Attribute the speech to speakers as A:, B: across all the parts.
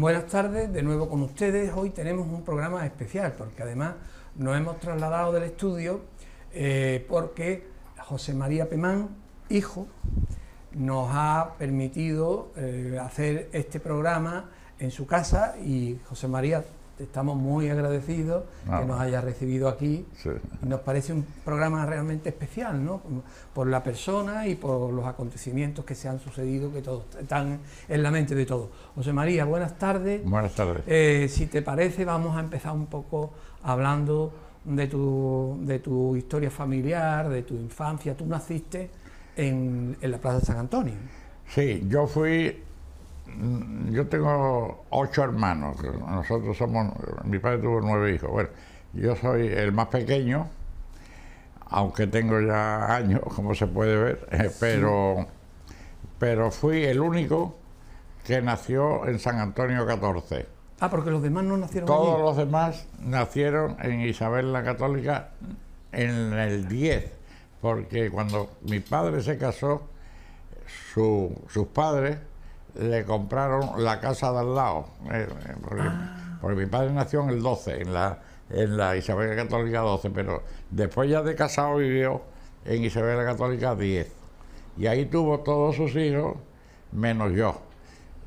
A: Buenas tardes, de nuevo con ustedes. Hoy tenemos un programa especial porque además nos hemos trasladado del estudio eh, porque José María Pemán, hijo, nos ha permitido eh, hacer este programa en su casa y José María, estamos muy agradecidos que ah. nos haya recibido aquí. nos parece un programa realmente especial, ¿no? Por la persona y por los acontecimientos que se han sucedido, que todos están en la mente de todos. José María, buenas tardes. Buenas tardes. Eh, si te parece, vamos a empezar un poco hablando de tu, de tu historia familiar, de tu infancia. Tú naciste en, en la Plaza de San Antonio.
B: Sí, yo fui yo tengo ocho hermanos, nosotros somos, mi padre tuvo nueve hijos, bueno, yo soy el más pequeño, aunque tengo ya años, como se puede ver, eh, pero, pero fui el único que nació en San Antonio 14.
A: Ah, porque los demás no nacieron Todos los
B: demás nacieron en Isabel la Católica en el 10, porque cuando mi padre se casó, sus padres le compraron la casa de al lado. Eh, eh, ah. porque, mi padre nació en el 12, en la, en la Isabel Católica 12, pero después ya de casado vivió en Isabel Católica 10. Y ahí tuvo todos sus hijos, menos yo.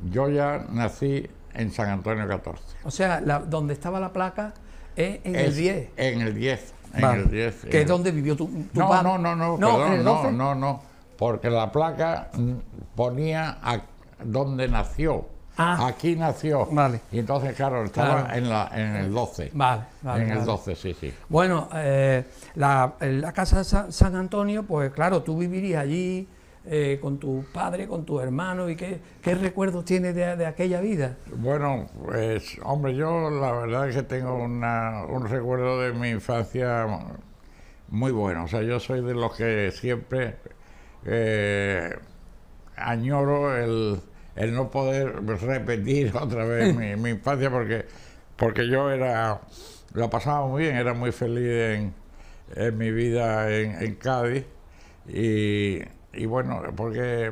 B: Yo ya nací en San Antonio 14.
A: O sea, la, donde estaba la placa es en el 10.
B: En el 10. En 10 que es donde vivió tu,
A: no, padre. No, no, no, no, no,
B: no, no, porque la placa mm, ponía aquí ...donde nació. Ah. Aquí nació. Y entonces, claro, estaba En, el 12. Vale, vale En el 12, sí, sí.
A: Bueno, eh, la, casa San, Antonio, pues claro, tú vivirías allí eh, con tu padre, con tu hermano, ¿y qué, qué recuerdos tienes de, aquella vida? Bueno, pues, hombre, yo
B: la verdad es que tengo una, un recuerdo de mi infancia muy bueno. O sea, yo soy de los que siempre. Eh, añoro el, no poder repetir otra vez mi, infancia porque, porque yo era, lo pasaba muy bien, era muy feliz en, mi vida en, Cádiz y, bueno, porque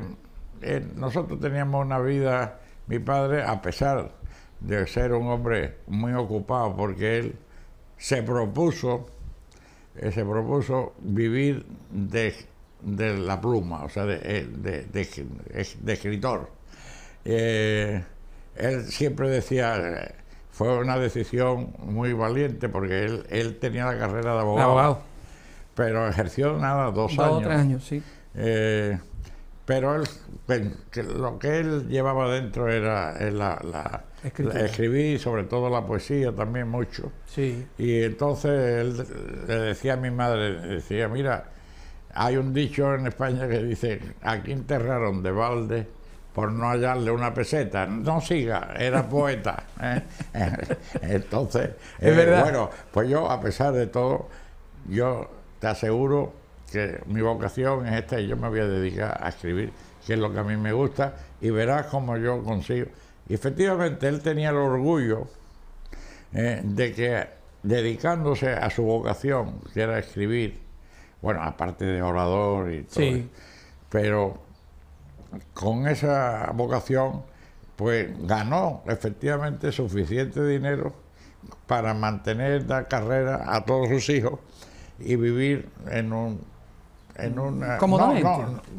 B: eh, nosotros teníamos una vida, mi padre, a pesar de ser un hombre muy ocupado porque él se propuso, eh, se propuso vivir de de la pluma, o sea, de, eh, escritor. Eh, él siempre decía, fue una decisión muy valiente porque él, tenía la carrera de abogado, pero ejerció nada, dos, años. Tres años, sí. Eh, pero él, pues, lo que él llevaba dentro era, ...escribir... la, escribí sobre todo la poesía también mucho. Sí. Y entonces él le decía a mi madre, decía, mira, hay un dicho en España que dice, aquí enterraron de balde por no hallarle una peseta. No siga, era poeta. ¿eh? Entonces, ¿Es eh, bueno, pues yo, a pesar de todo, yo te aseguro que mi vocación es esta y yo me voy a dedicar a escribir, que es lo que a mí me gusta, y verás cómo yo consigo. efectivamente, él tenía el orgullo eh, de que dedicándose a su vocación, que era escribir, bueno, aparte de orador y todo. Pero con esa vocación, pues ganó efectivamente suficiente dinero para mantener la carrera a todos sus hijos y vivir en un en una cómodamente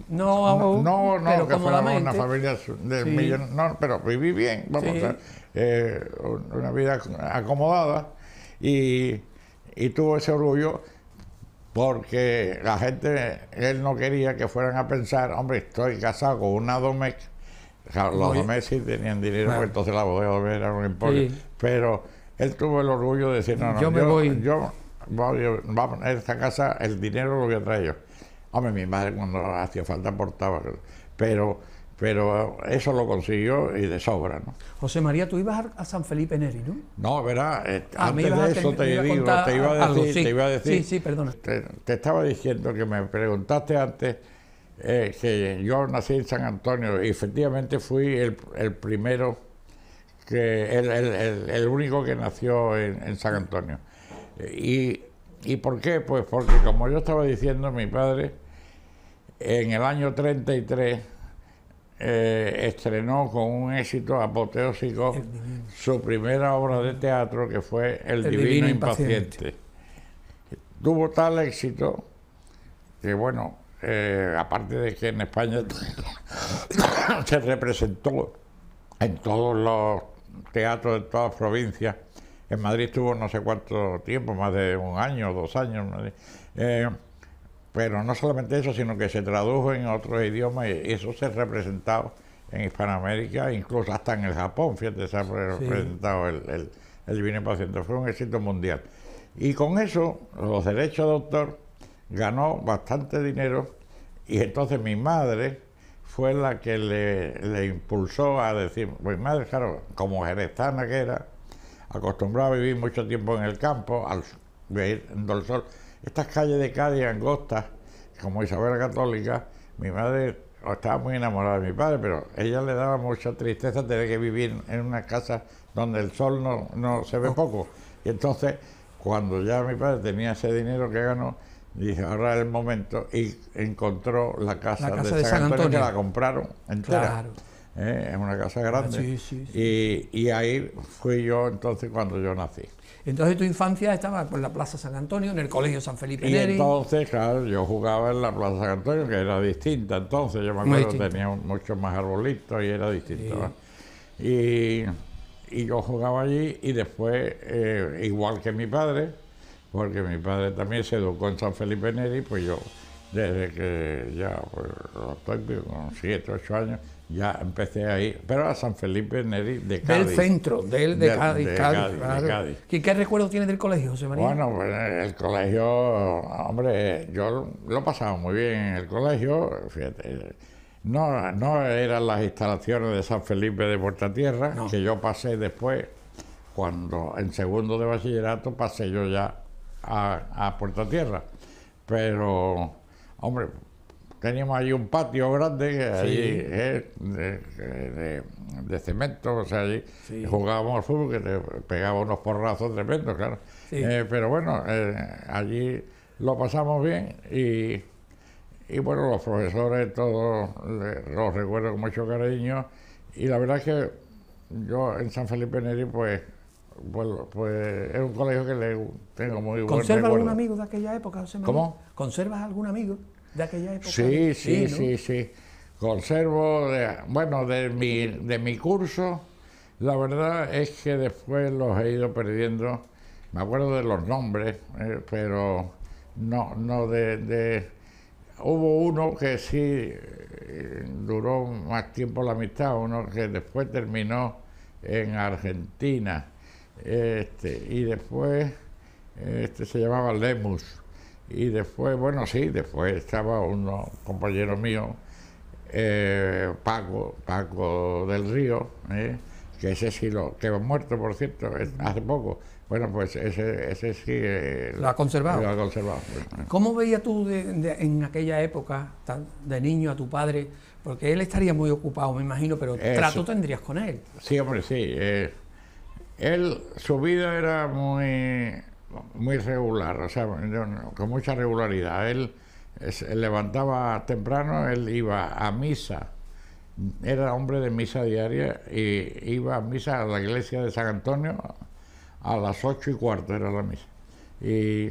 B: no no no, no, pero que fuera una familia de no pero viví bien vamos a, eh, una vida acomodada y, y tuvo ese orgullo porque la gente, él no quería que fueran a pensar, hombre, estoy casado con una Domec, los Domec tenían dinero, entonces la voy a volver a un emporio, pero él tuvo el orgullo de decir, no, no, yo, me yo, voy. Yo, esta casa, el dinero lo voy a traer yo. Hombre, mi madre cuando hacía falta aportaba, pero pero eso lo consiguió y de sobra. ¿no?
A: José María, tú ibas a San Felipe Neri, ¿no?
B: No, verá, eh, ah, antes de eso te, iba te, iba a decir, sí. Sí, sí, Te, estaba diciendo que me preguntaste antes eh, que yo nací en San Antonio y efectivamente fui el, primero, que el, único que nació en, San Antonio. Y, ¿Y por qué? Pues porque, como yo estaba diciendo, mi padre en el año 33 eh, estrenó con un éxito apoteósico su primera obra de teatro que fue El, Divino, Impaciente. Tuvo tal éxito que, bueno, eh, aparte de que en España se representó en todos los teatros de todas las provincias, en Madrid tuvo no sé cuánto tiempo, más de un año, dos años. Eh, pero no solamente eso, sino que se tradujo en otros idiomas y eso se ha representado en Hispanoamérica, incluso hasta en el Japón, fíjate, se ha representado el, el, el Divino Paciente. Fue un éxito mundial. Y con eso, los derechos de ganó bastante dinero y entonces mi madre fue la que le, impulsó a decir, mi madre, claro, como eres que era, acostumbrada a vivir mucho tiempo en el campo, al ver el sol estas calles de Cádiz angostas, como Isabel Católica, mi madre estaba muy enamorada de mi padre, pero ella le daba mucha tristeza tener que vivir en una casa donde el sol no, no se ve oh. poco. Y entonces, cuando ya mi padre tenía ese dinero que ganó, dije, ahora es el momento, y encontró la casa, de, San, Antonio, que la compraron entera. Claro. Eh, es una casa grande. Ah, sí, sí, y ahí fui yo entonces cuando yo nací.
A: Entonces tu infancia estaba con la Plaza San Antonio, en el Colegio San Felipe Neri. entonces,
B: claro, yo jugaba en la Plaza San Antonio, que era distinta entonces, yo me acuerdo que tenía muchos más arbolitos y era distinto. Y, yo jugaba allí y después, eh, igual que mi padre, porque mi padre también se educó en San Felipe Neri, pues yo desde que ya pues, estoy con 7, 8 años, ya empecé ahí, pero a San Felipe de Cádiz. Del centro, del de, Cádiz. De, Cádiz,
A: ¿Qué, recuerdo tienes del colegio, José María?
B: Bueno, pues, el colegio, hombre, yo lo pasaba muy bien en el colegio, No, no eran las instalaciones de San Felipe de Portatierra, Tierra, que yo pasé después, cuando en segundo de bachillerato pasé yo ya a, a Tierra. Pero, hombre, teníamos allí un patio grande allí, eh, de, cemento, o sea, allí jugábamos al fútbol, que te pegaba unos porrazos tremendos, claro. Eh, pero bueno, eh, allí lo pasamos bien y, y bueno, los profesores, todos los recuerdo con mucho cariño y la verdad es que yo en San Felipe Neri, pues bueno, pues, pues es un colegio que le tengo muy buen ¿Conservas algún
A: amigo de aquella época, ¿Cómo? ¿Conservas algún amigo? Sí, sí, sí,
B: sí, Conservo, bueno, de mi, de mi curso, la verdad es que después los he ido perdiendo. Me acuerdo de los nombres, eh, pero no, no de, Hubo uno que sí eh, duró más tiempo la mitad, uno que después terminó en Argentina. Este, y después este se llamaba Lemus y después, bueno, sí, después estaba uno compañero mío, eh, Paco, del Río, eh, que ese sí lo, que muerto, por cierto, hace poco. Bueno, pues ese, ese sí... Eh, lo ha conservado.
A: ¿Cómo veías tú en aquella época, de niño, a tu padre? Porque él estaría muy ocupado, me imagino, pero trato tendrías con él.
B: Sí, hombre, sí. él, su vida era muy muy regular, o sea, con mucha regularidad. Él se levantaba temprano, él iba a misa, era hombre de misa diaria y iba a misa a la iglesia de San Antonio a las ocho y cuarto era la misa. Y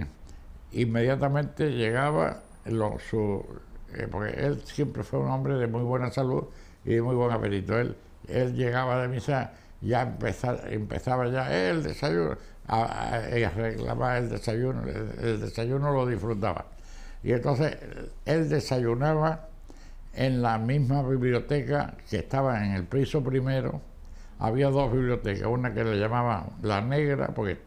B: inmediatamente llegaba, lo, su, eh, porque él siempre fue un hombre de muy buena salud y de muy buen apetito. Él, él llegaba de misa, ya empezaba, empezaba ya el desayuno, reclamaba el desayuno, el desayuno lo disfrutaba. Y entonces él desayunaba en la misma biblioteca que estaba en el piso primero. Había dos bibliotecas, una que le llamaban la negra, porque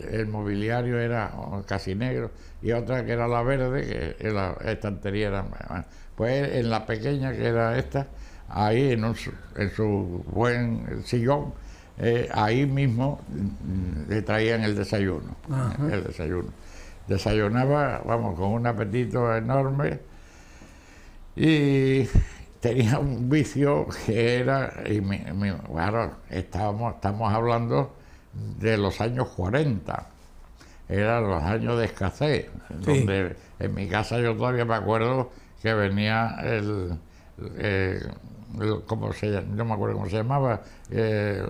B: el, mobiliario era casi negro, y otra que era la verde, que la estantería era... Pues en la pequeña que era esta, ahí en su buen sillón, eh, ahí mismo mm, le traían el desayuno, el desayuno. Desayunaba, vamos, con un apetito enorme y tenía un vicio que era, bueno, estábamos, estamos hablando de los años 40, eran los años de escasez, donde en mi casa yo todavía me acuerdo que venía el eh, como se, no me acuerdo cómo se llamaba, eh,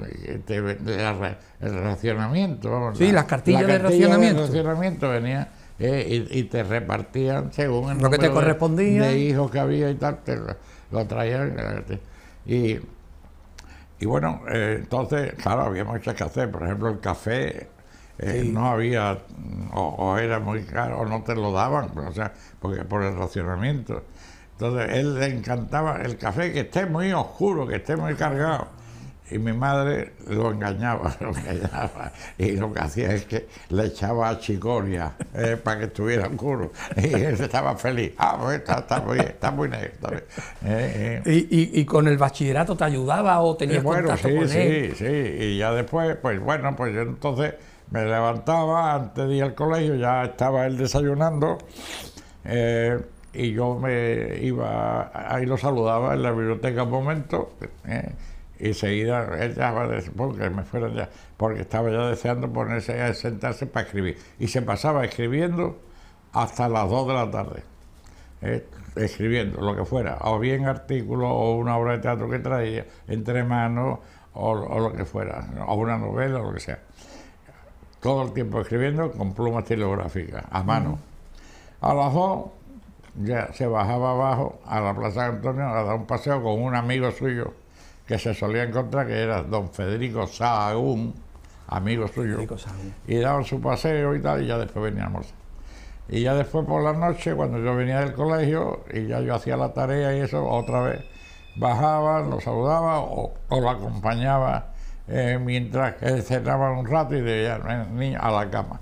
B: eh, el racionamiento. sí, las cartillas de racionamiento. De racionamiento venía eh, y, te repartían según el lo que te correspondía. De, hijos que había y tal, te lo, traían. Y, bueno, entonces, claro, había muchas que hacer. Por ejemplo, el café no había, o, o, era muy caro, o no te lo daban, o sea, porque por el racionamiento. Entonces, él le encantaba el café que esté muy oscuro, que esté muy cargado. Y mi madre lo engañaba, lo engañaba. Y lo que hacía es que le echaba a chicoria eh, para que estuviera oscuro. Y él estaba feliz. Ah, pues está, muy, está muy negro. Eh, eh. ¿Y, con
A: el bachillerato te ayudaba o tenías bueno, contacto sí, sí,
B: Sí, Y ya después, pues bueno, pues entonces me levantaba antes de ir al colegio, ya estaba él desayunando y yo me iba, ahí lo saludaba en la biblioteca un momento, eh, y seguida él ya porque me fuera ya, porque estaba ya deseando ponerse a sentarse para escribir. Y se pasaba escribiendo hasta las 2 de la tarde, eh, escribiendo lo que fuera, o bien artículo o una obra de teatro que traía entre manos, o, lo que fuera, o una novela, o lo que sea. Todo el tiempo escribiendo con plumas telegráficas, a mano. A las dos ya se bajaba abajo a la Plaza de Antonio a dar un paseo con un amigo suyo que se solía encontrar, que era don Federico Sahagún, amigo suyo. Y daban su paseo y tal, y ya después veníamos... Y ya después por la noche, cuando yo venía del colegio y ya yo hacía la tarea y eso, otra vez bajaba, lo saludaba o, lo acompañaba eh, mientras que cenaba un rato y de ya, niño, a la cama.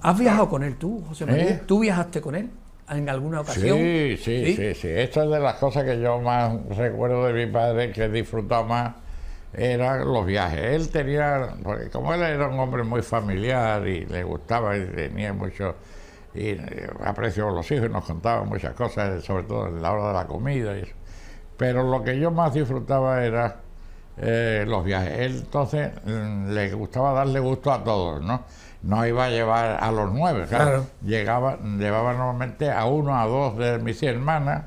A: ¿Has viajado con él tú, José María? ¿Eh? ¿Tú viajaste con él? en alguna ocasión. Sí, sí, sí,
B: sí, Esto es de las cosas que yo más recuerdo de mi padre, que disfrutaba más, eran los viajes. Él tenía, porque como él era un hombre muy familiar y le gustaba y tenía mucho y eh, apreció a los hijos y nos contaba muchas cosas, sobre todo en la hora de la comida y eso. Pero lo que yo más disfrutaba era eh, los viajes. entonces mm, le gustaba darle gusto a todos, ¿no? No iba a llevar a los nueve, claro. Llegaba, llevaba normalmente a uno, a dos de mis hermanas,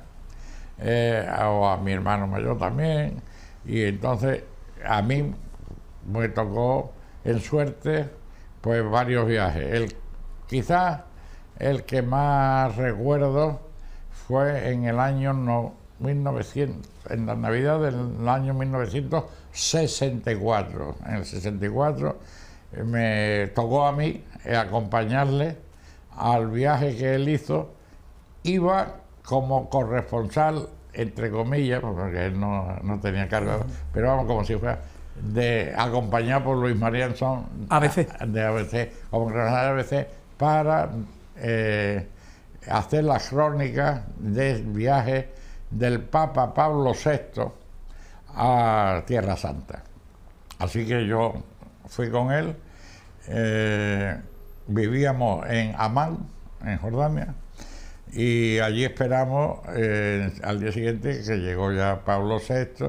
B: eh, o a mi hermano mayor también, y entonces a mí me tocó en suerte pues varios viajes. El, quizás el que más recuerdo fue en el año 1900, en la Navidad del año 1900 64. En el 64 eh, me tocó a mí eh, acompañarle al viaje que él hizo. Iba como corresponsal, entre comillas, porque él no, tenía cargo, pero vamos, como si fuera de acompañar por Luis María ABC. de ABC, como corresponsal de ABC, para eh, hacer la crónica del viaje del Papa Pablo VI a Tierra Santa. Así que yo fui con él, eh, vivíamos en Amán, en Jordania, y allí esperamos eh, al día siguiente que llegó ya Pablo VI,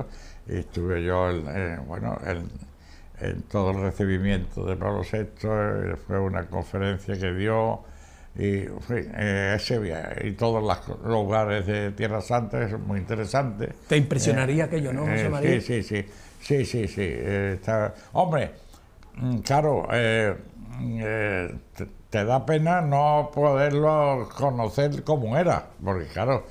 B: y estuve yo, eh, bueno, en todo el recibimiento de Pablo VI, fue una conferencia que dio, y, en eh, eh, y todos los lugares de Tierra Santa es muy interesante. Te impresionaría eh, que yo ¿no, José María? sí, sí, sí, sí, sí, sí. Hombre, mm, claro, mm, te, da pena no poderlo conocer como era, porque claro,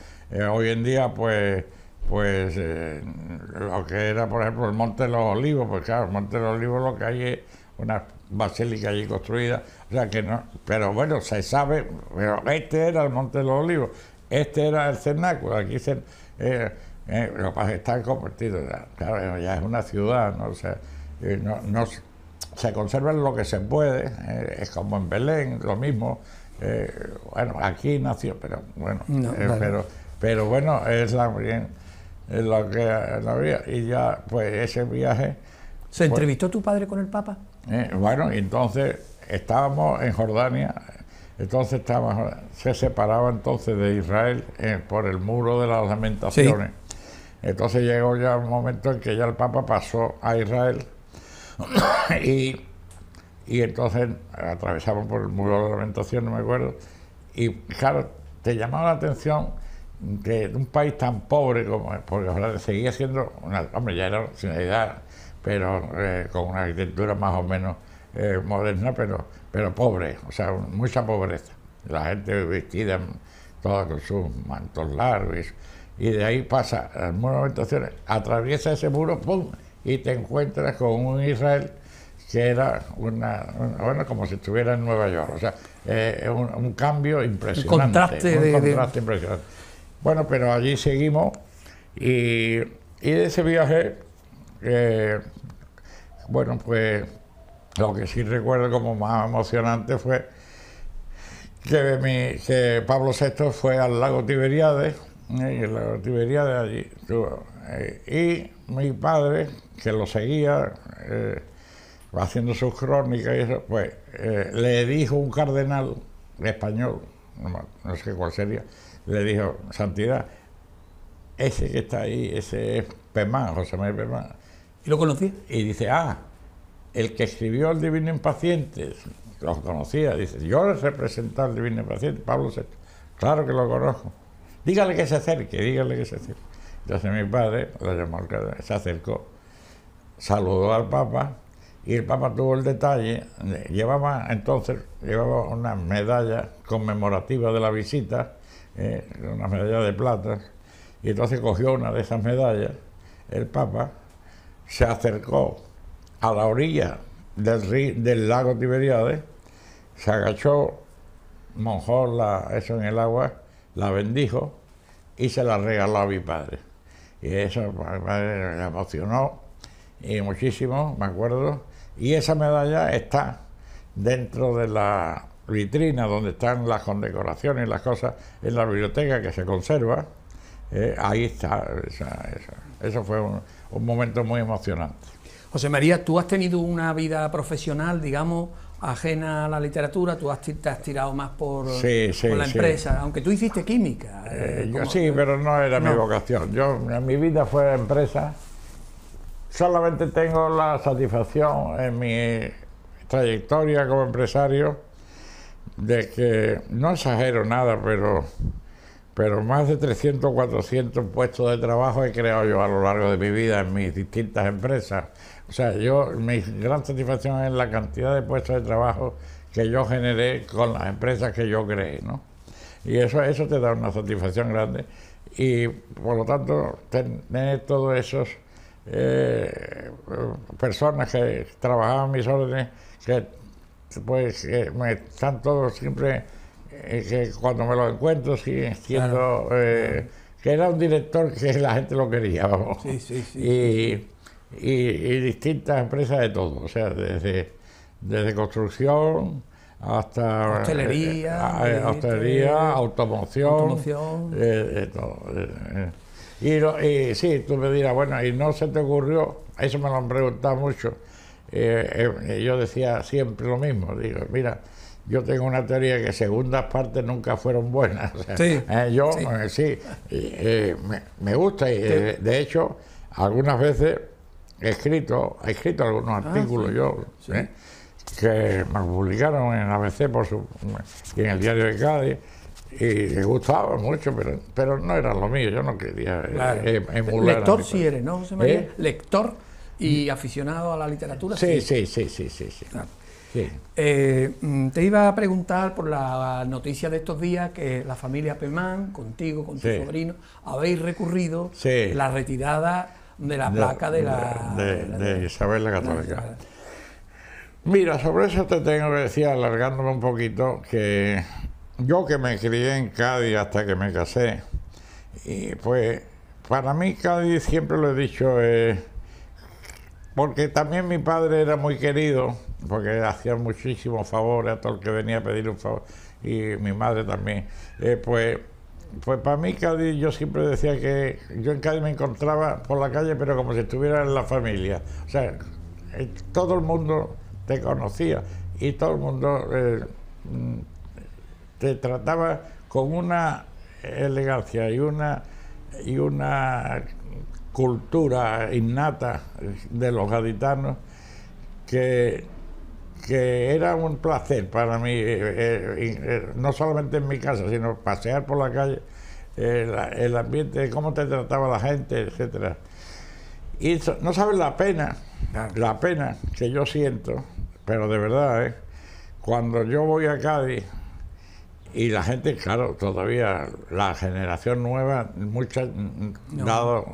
B: hoy en día pues pues lo que era, por ejemplo, el Monte de los Olivos, pues claro, el Monte de los Olivos lo que hay es unas basílica allí construida, o que no, pero bueno, se sabe, pero este era el Monte de los Olivos, este era el cenáculo, aquí se, eh, eh lo están convertidos, ya, es una ciudad, ¿no? Eh, no, se conserva lo que se puede, eh, es como en Belén, lo mismo, bueno, aquí nació, pero bueno, pero, pero bueno, es la, lo que había, y ya pues ese viaje...
A: ¿Se entrevistó tu padre con el Papa? Eh,
B: bueno, entonces estábamos en Jordania, entonces se separaba entonces de Israel eh, por el muro de las lamentaciones. Entonces llegó ya un momento en que ya el Papa pasó a Israel y, y entonces atravesamos por el muro de las lamentaciones, no me acuerdo, y claro, te llamaba la atención que un país tan pobre como, porque seguía siendo, una, hombre, ya era una pero eh, con una arquitectura más o menos eh, moderna, pero, pero pobre, o sea, mucha pobreza. La gente vestida toda con sus mantos largos y de ahí pasa al muro de atraviesa ese muro, ¡pum! y te encuentras con un Israel que era una, bueno, como si estuviera en Nueva York, o sea, eh, un, cambio impresionante. Un contraste, de, contraste Bueno, pero allí seguimos y, y de ese viaje eh, bueno, pues lo que sí recuerdo como más emocionante fue que, Pablo VI fue al lago Tiberiades eh, el lago allí, eh, y mi padre, que lo seguía, haciendo sus crónicas y eso, pues le dijo un cardenal español, no, sé cuál sería, le dijo, Santidad, ese que está ahí, ese es Pemán, José María Pemán, lo conocí. Y dice, ah, el que escribió al Divino impaciente lo conocía, dice, yo les he Divino Impaciente, Pablo VI, claro que lo conozco. Dígale que se acerque, dígale que se acerque. Entonces mi padre la llamó, se acercó, saludó al Papa y el Papa tuvo el detalle, llevaba entonces llevaba una medalla conmemorativa de la visita, eh, una medalla de plata, y entonces cogió una de esas medallas el Papa se acercó a la orilla del, del lago Tiberiades, se agachó, mojó la, eso en el agua, la bendijo y se la regaló a mi padre. Y eso mi padre me emocionó y muchísimo, me acuerdo. Y esa medalla está dentro de la vitrina donde están las condecoraciones y las cosas en la biblioteca que se conserva. Eh, ahí está eso fue un, momento muy emocionante.
A: José María, tú has tenido una vida profesional, digamos, ajena a la literatura, tú has, te has tirado más por, la empresa, aunque tú hiciste química.
B: Eh, eh, yo sí, pero no era mi vocación. Yo, mi vida fue empresa. Solamente tengo la satisfacción en mi trayectoria como empresario de que no exagero nada, pero pero más de 300, 400 puestos de trabajo he creado yo a lo largo de mi vida en mis distintas empresas. O sea, yo, mi gran satisfacción es la cantidad de puestos de trabajo que yo generé con las empresas que yo creé, ¿no? Y eso, eso te da una satisfacción grande. Y por lo tanto, tener todos esos eh, personas que trabajaban mis órdenes, que pues que me están todos siempre eh, que cuando me lo encuentro sí eh, que era un director que la gente lo quería, y, distintas empresas de todo, o sea, desde, desde construcción hasta hostelería, eh, hostelería automoción, automoción. Y, lo, sí, tú me dirás, bueno, y no se te ocurrió, eso me lo han preguntado mucho. yo decía siempre lo mismo, digo, mira, yo tengo una teoría que segundas partes nunca fueron buenas. Sí, eh, yo sí, eh, eh, me, gusta y de hecho algunas veces he escrito, he escrito algunos ah, artículos yo que me publicaron en ABC por su, en el diario de Cádiz y me gustaba mucho, pero, pero no era lo mío, yo no quería em, Lector si
A: eres, ¿no, José María? Lector y mm. aficionado a la literatura. Sí, sí,
B: sí, sí, sí. sí,
A: eh, mm, te iba a preguntar por la noticia de estos días que la familia Pemán, contigo, con tu sobrino, habéis recurrido la retirada de la placa de, la...
B: De, Isabel la Católica. Mira, sobre eso te tengo que decir, alargándome un poquito, que yo que me crié en Cádiz hasta que me casé, y pues para mí Cádiz siempre lo he dicho, eh, porque también mi padre era muy querido, porque hacía muchísimos favores a todo el que venía a pedir un favor, y mi madre también. Eh, pues, pues para mí Cádiz, yo siempre decía que yo en Cádiz me encontraba por la calle, pero como si estuviera en la familia. O sea, eh, todo el mundo te conocía y todo el mundo eh, mm, te trataba con una elegancia y una, y una cultura innata de los gaditanos que que era un placer para mí, eh, eh, eh, no solamente en mi casa, sino pasear por la calle, el ambiente, cómo te trataba la gente, etc. Y no sabes la pena, la pena que yo siento, pero de verdad, cuando yo voy a Cádiz y la gente, claro, todavía la generación nueva, muchas mm, mm, dado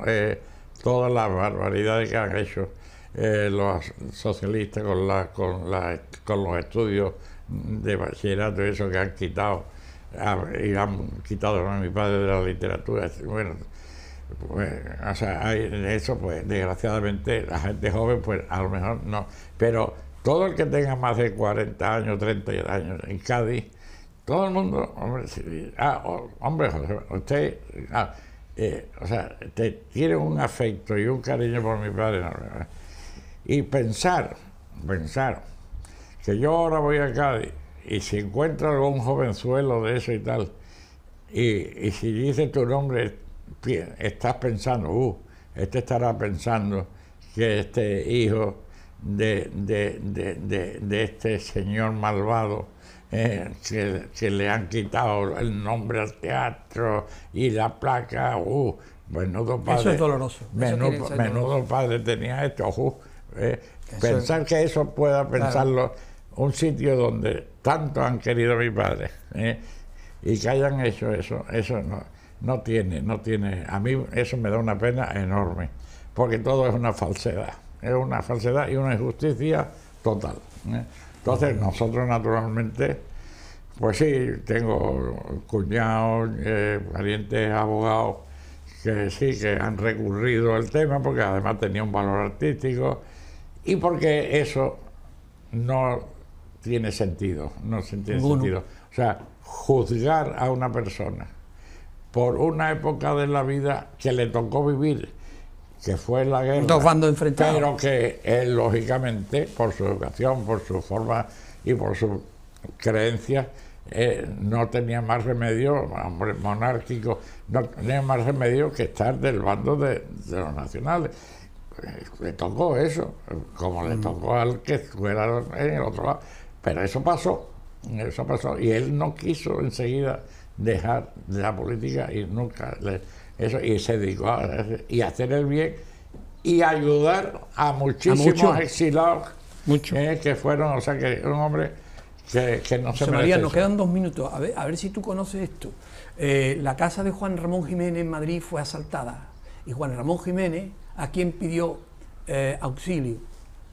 B: todas las barbaridades que han hecho eh, los socialistas con, los estudios de bachillerato eso que han quitado, y han quitado a mi padre de la literatura. Bueno, pues, o sea, eso, pues desgraciadamente la gente joven, pues a lo mejor no. Pero todo el que tenga más de 40 años, 30 años en Cádiz, todo el mundo, hombre, ah, hombre, usted, ah, eh, o sea, te tiene un afecto y un cariño por mi padre. Y pensar, pensar, que yo ahora voy a Cádiz y si encuentro algún jovenzuelo de eso y tal, y, si dice tu nombre, estás pensando, uh, este estará pensando que este hijo de, de, este señor malvado eh, que, le han quitado el nombre al teatro y la placa, uh, menudo padre. Eso es doloroso. Menudo, padre tenía esto, uh, ¿eh? Pensar que eso pueda pensarlo un sitio donde tanto han querido mis mi padre ¿eh? y que hayan hecho eso, eso no, tiene, no tiene. A mí eso me da una pena enorme, porque todo es una falsedad, es una falsedad y una injusticia total. ¿eh? Entonces nosotros naturalmente, pues sí, tengo cuñados, parientes, abogados que sí, que han recurrido al tema, porque además tenía un valor artístico y porque eso no tiene sentido, no tiene sentido. O sea, juzgar a una persona por una época de la vida que le tocó vivir, que fue la guerra, Dos bandos enfrentados. pero que él, lógicamente, por su educación, por su forma y por su creencia, eh, no tenía más remedio, hombre, monárquico, no tenía más remedio que estar del bando de los nacionales le tocó eso, como le mm. tocó al que fuera en el otro lado. Pero eso pasó, eso pasó. Y él no quiso enseguida dejar de la política y nunca eso, y se dedicó a, y hacer el bien
A: y ayudar
B: a muchísimos
A: exilados
B: eh, que fueron, o sea que un hombre que, no se, María, nos
A: quedan dos minutos, a ver, a ver si tú conoces esto. Eh, la casa de Juan Ramón Jiménez en Madrid fue asaltada y Juan Ramón Jiménez ¿A quien pidió eh, auxilio?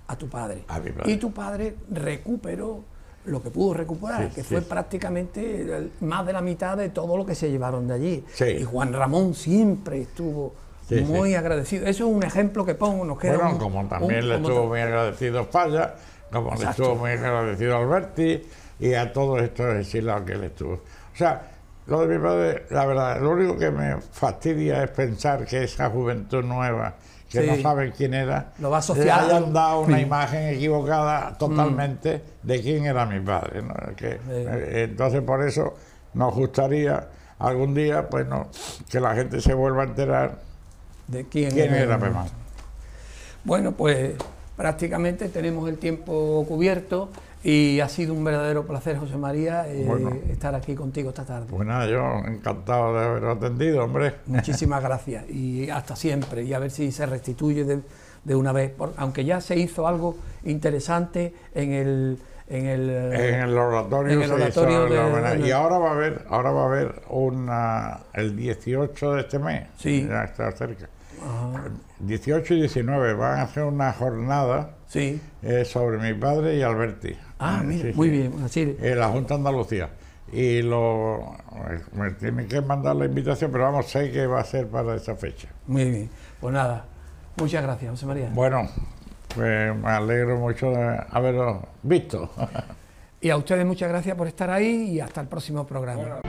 A: A tu padre. Y tu padre recuperó lo que pudo recuperar, que fue prácticamente más de la mitad de todo lo que se llevaron de allí. Y Juan Ramón siempre estuvo muy agradecido. Eso es un ejemplo que pongo. Nos queda bueno, como también le estuvo muy
B: agradecido Falla, como le estuvo muy agradecido Alberti y a todos estos exilados que le estuvo. O sea, lo de mi padre, la verdad, lo único que me fastidia es pensar que esa juventud nueva que no saben quién era, lo va hayan dado una imagen equivocada mm. totalmente de quién era mi padre. Eh, entonces, por eso nos gustaría algún día pues, que la gente se vuelva a enterar de quién, era, mi
A: Bueno, pues prácticamente tenemos el tiempo cubierto. Y ha sido un verdadero placer, José María, eh, estar aquí contigo esta tarde.
B: Bueno, pues yo encantado de haberlo
A: atendido, hombre. Muchísimas gracias y hasta siempre. Y a ver si se restituye de, una vez, aunque ya se hizo algo interesante en el... En el, oratorio, y ahora va a haber
B: ahora va a haber una el 18 de este mes sí. ya está cerca 18 y 19 van a hacer una jornada sí. sobre mi padre y Alberti. Ah, mira, muy bien. Así... Eh, la Junta Andalucía. Y lo, me tienen que mandar la invitación, pero vamos, sé que va a ser para esa fecha.
A: Muy bien, pues nada, muchas gracias, José María.
B: Bueno, pues me alegro mucho de haberos visto.
A: y a ustedes muchas gracias por estar ahí y hasta el próximo programa.